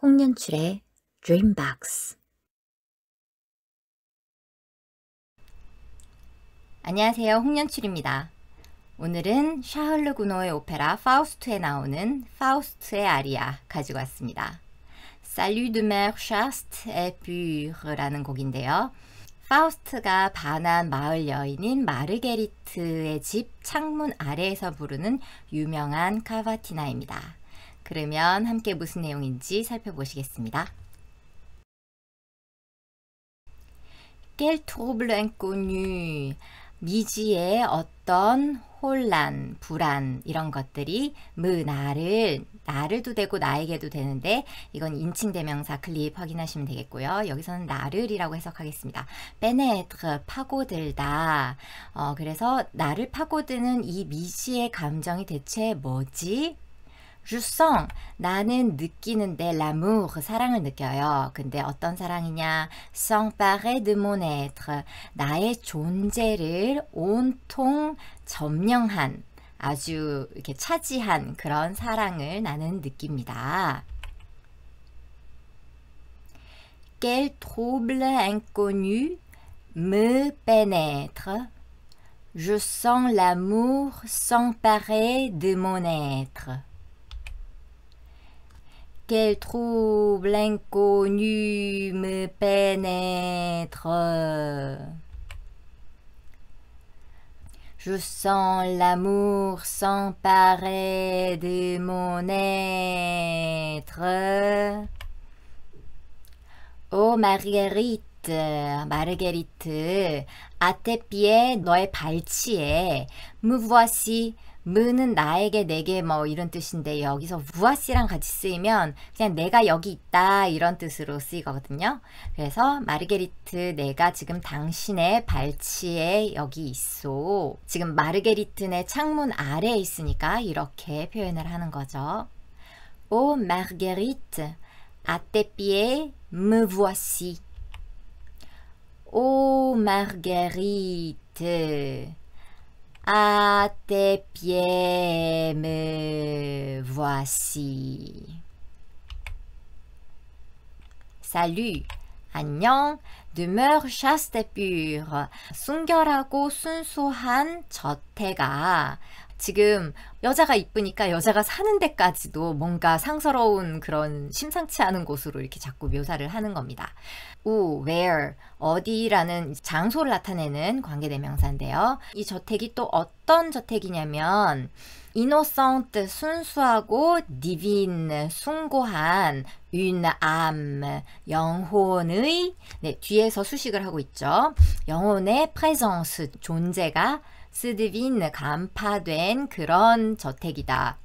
홍연출의 드림박스 안녕하세요. 홍연출입니다. 오늘은 샤를르 구노의 오페라 파우스트에 나오는 파우스트의 아리아 가지고 왔습니다. Salut de mer chaste et pure라는 곡인데요. 파우스트가 반한 마을 여인인 마르게리트의 집 창문 아래에서 부르는 유명한 카바티나입니다. 그러면 함께 무슨 내용인지 살펴보시겠습니다. Quel trouble inconnu. 미지의 어떤 혼란, 불안 이런 것들이 무 뭐 나를 나를도 되고 나에게도 되는데 이건 인칭 대명사 클립 확인하시면 되겠고요. 여기서는 나를이라고 해석하겠습니다. pénétre 파고들다. 어, 그래서 나를 파고드는 이 미지의 감정이 대체 뭐지? Je sens. 나는 느끼는데 l'amour, 사랑을 느껴요. 근데 어떤 사랑이냐? s'emparer de mon être. 나의 존재를 온통 점령한, 아주 이렇게 차지한 그런 사랑을 나는 느낍니다. Quel trouble inconnu me pénètre. Je sens l'amour s'emparer de mon être. Quel trouble inconnu me pénètre je sens l'amour s'emparer de mon être. Oh Marguerite, Marguerite, à tes pieds, les 발치에, me voici, 무는 나에게 내게 뭐 이런 뜻인데 여기서 무아씨랑 같이 쓰이면 그냥 내가 여기 있다 이런 뜻으로 쓰이거든요. 그래서 마르게리트 내가 지금 당신의 발치에 여기 있소. 지금 마르게리트네 창문 아래에 있으니까 이렇게 표현을 하는 거죠. 오 마르게리트 아 tes p i e d me voici. 오 마르게리트 à tes pieds me voici. Salut, 안녕, demeure chaste et pure, 순결하고 순수한 저태가 지금 여자가 이쁘니까 여자가 사는 데까지도 뭔가 상서로운 그런 심상치 않은 곳으로 이렇게 자꾸 묘사를 하는 겁니다. 우, where, 어디라는 장소를 나타내는 관계대명사인데요. 이 저택이 또 어떤 저택이냐면 innocent 순수하고 divine 숭고한 une âme 영혼의 네, 뒤에서 수식을 하고 있죠. 영혼의 presence 존재가 스드빈 간파된 그런 저택이다.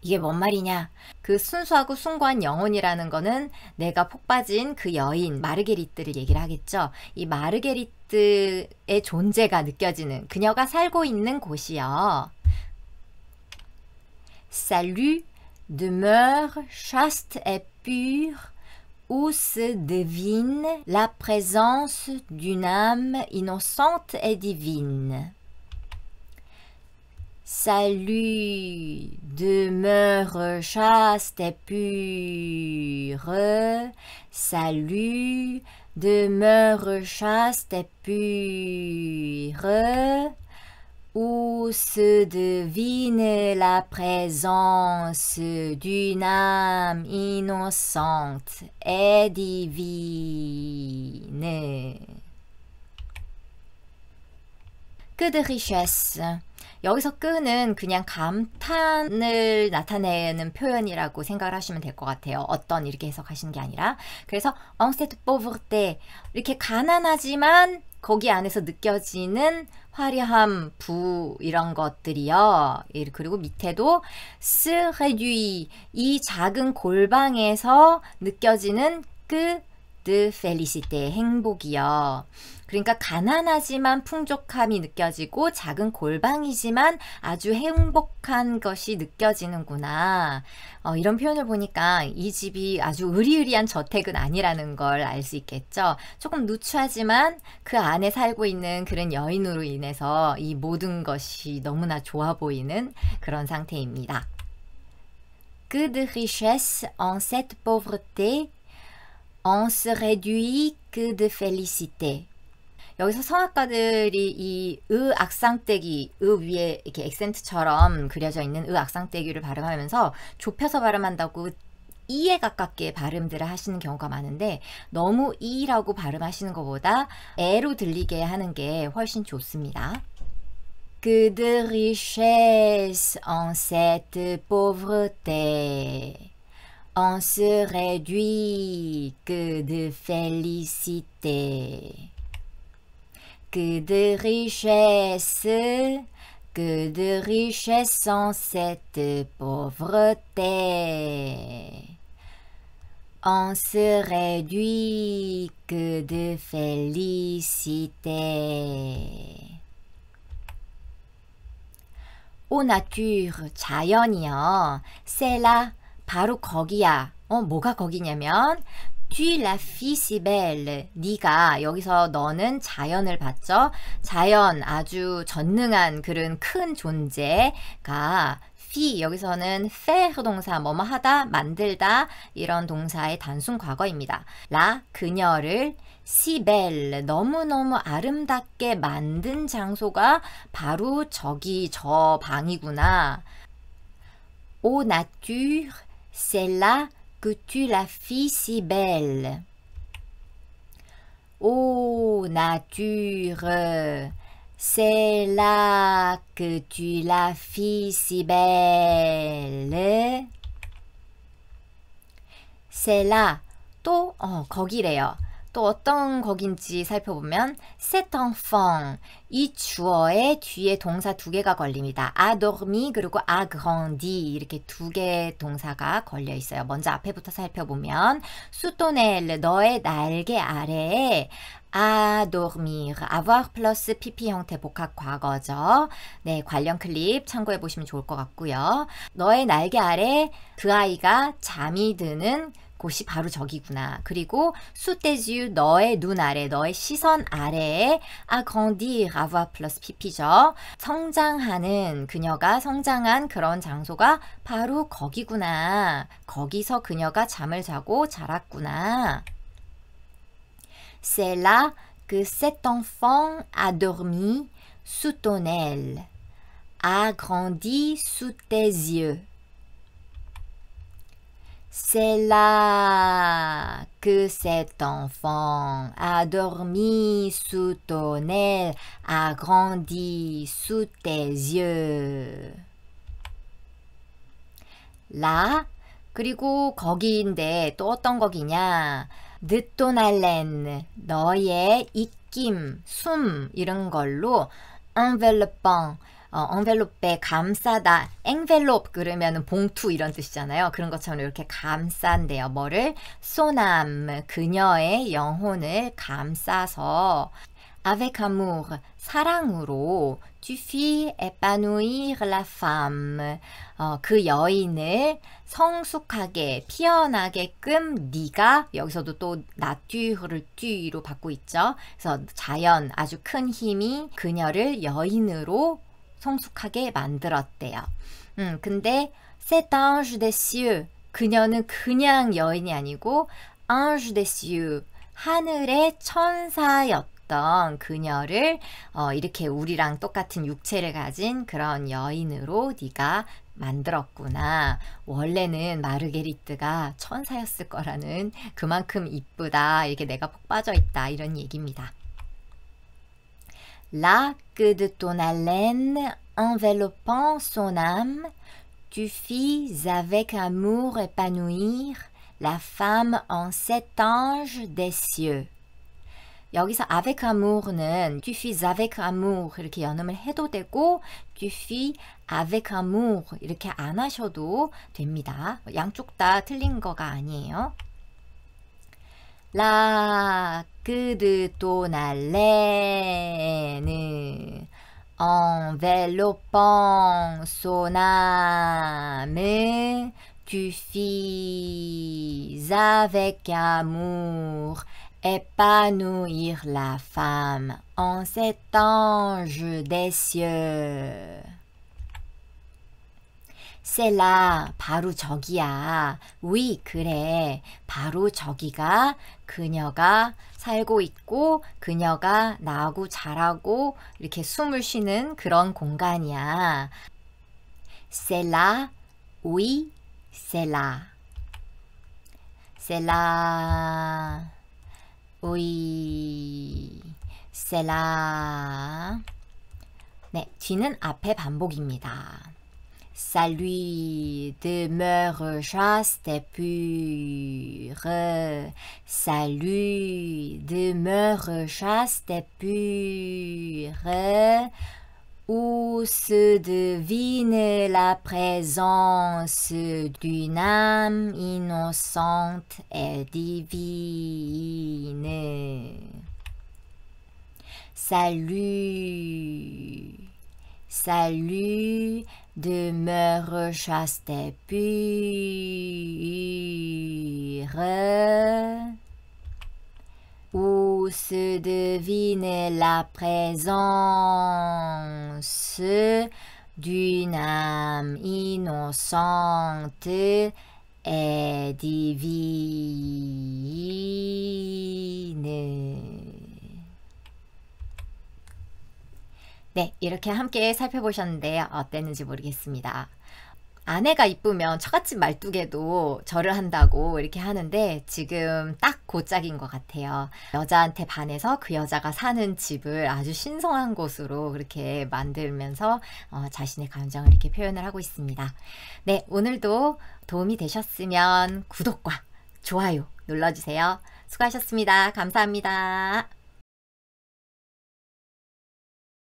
이게 뭔 말이냐? 그 순수하고 숭고한 영혼이라는 거는 내가 폭 빠진 그 여인 마르게리트를 얘기를 하겠죠. 이 마르게리트의 존재가 느껴지는 그녀가 살고 있는 곳이요. Salut, demeure chaste et pure où se devine la présence d'une âme innocente et divine. Salut, demeure chaste et pure. Salut, demeure chaste et pure. Où se devine la présence d'une âme innocente et divine. Que de richesse 여기서 끄는 그냥 감탄을 나타내는 표현이라고 생각을 하시면 될 것 같아요. 어떤 이렇게 해석하시는 게 아니라. 그래서 엉세트 뽑을 때 이렇게 가난하지만 거기 안에서 느껴지는 화려함, 부 이런 것들이요. 예, 그리고 밑에도 스헤듀이 이 작은 골방에서 느껴지는 그 de f e l 행복이요. 그러니까 가난하지만 풍족함이 느껴지고 작은 골방이지만 아주 행복한 것이 느껴지는구나. 어, 이런 표현을 보니까 이 집이 아주 으리으리한 저택은 아니라는 걸 알 수 있겠죠. 조금 누추하지만 그 안에 살고 있는 그런 여인으로 인해서 이 모든 것이 너무나 좋아 보이는 그런 상태입니다. Que de richesse en cette pauvreté, on se réduit que de félicité. 여기서 성악가들이이으 악상떼기 으 위에 이렇게 액센트처럼 그려져 있는 으 악상떼기를 발음하면서 좁혀서 발음한다고 이에 가깝게 발음들을 하시는 경우가 많은데 너무 이라고 발음하시는 것보다 에로 들리게 하는 게 훨씬 좋습니다. Que de richesse en cette pauvreté On se réduit que de félicité Que de richesses, que de richesses sans cette pauvreté. On se réduit que de félicité. c'est la 자연이요. 셀라 바로 거기야. 어 뭐가 거기냐면 Tu la fille si belle. 네가 여기서 너는 자연을 봤죠. 자연 아주 전능한 그런 큰 존재가 f 여기서는 faire 동사 뭐뭐 하다 만들다 이런 동사의 단순 과거입니다. 라 그녀를 si belle 너무너무 아름답게 만든 장소가 바로 저기 저 방이구나. Au nature c'est là que tu la fis si belle. Ô nature, c'est là que tu la fis si belle. C'est là 또 어, 거기래요. 또 어떤 곡인지 살펴보면 세 e 펑이 주어의 뒤에 동사 두 개가 걸립니다. 아 d 미 그리고 아그 r 디 이렇게 두 개의 동사가 걸려 있어요. 먼저 앞에부터 살펴보면 수 o u s 너의 날개 아래에 아 dormir avoir 플러스 pp 형태 복합 과거죠. 네, 관련 클립 참고해 보시면 좋을 것 같고요. 너의 날개 아래 그 아이가 잠이 드는 곳이 바로 저기구나. 그리고 sous tes yeux 너의 눈 아래 너의 시선 아래에 a grandir avoir plus pp죠. 성장하는 그녀가 성장한 그런 장소가 바로 거기구나. 거기서 그녀가 잠을 자고 자랐구나. C'est là que cet enfant a dormi sous ton aile, a grandi sous tes yeux. C'est là que cet enfant a dormi sous ton aile, a grandi sous tes yeux. 라 그리고 거기인데 또 어떤 거기냐 느토날렌 너의 익김, 숨 이런 걸로 enveloppant 어, e 벨롭 e 감싸다 e 벨롭 그러면은 봉투 이런 뜻이잖아요. 그런 것처럼 이렇게 감싼대요. 뭐를 소남 그녀의 영혼을 감싸서 avec amour 사랑으로 tu fis épanouir la femme 어, 그 여인을 성숙하게 피어나게끔 네가 여기서도 또 나튜를 튜로 받고 있죠. 그래서 자연 아주 큰 힘이 그녀를 여인으로 성숙하게 만들었대요. 음, 근데 cet ange des cieux 그녀는 그냥 여인이 아니고 ange des cieux 하늘의 천사였던 그녀를 어, 이렇게 우리랑 똑같은 육체를 가진 그런 여인으로 네가 만들었구나. 원래는 마르게리트가 천사였을 거라는 그만큼 이쁘다. 이렇게 내가 폭 빠져 있다. 이런 얘기입니다. la que de ton haleine enveloppant son âme, tu fis avec amour épanouir la femme en cet ange des cieux. 여기서 avec amour는 tu fis avec amour 이렇게 연음을 해도 되고 tu fis avec amour 이렇게 안 하셔도 됩니다. 양쪽 다 틀린 거가 아니에요 de ton haleine, enveloppant son âme, tu fis avec amour épanouir la femme en cet ange des cieux. 셀라, 바로 저기야. 위, 그래. 바로 저기가 그녀가 살고 있고, 그녀가 나고 자라고, 이렇게 숨을 쉬는 그런 공간이야. 셀라, 위, 셀라. 셀라, 위, 셀라. 네, 뒤는 앞에 반복입니다. Salut demeure chaste et pure, Salut demeure chaste et pure, où se devine la présence d'une âme innocente et divine. Salut Salut, demeure chaste et pure, où se devine la présence d'une âme innocente et divine. 네, 이렇게 함께 살펴보셨는데 어땠는지 모르겠습니다. 아내가 이쁘면 처갓집 말뚝에도 절을 한다고 이렇게 하는데 지금 딱 고짝인 것 같아요. 여자한테 반해서 그 여자가 사는 집을 아주 신성한 곳으로 그렇게 만들면서 어, 자신의 감정을 이렇게 표현을 하고 있습니다. 네, 오늘도 도움이 되셨으면 구독과 좋아요 눌러주세요. 수고하셨습니다. 감사합니다.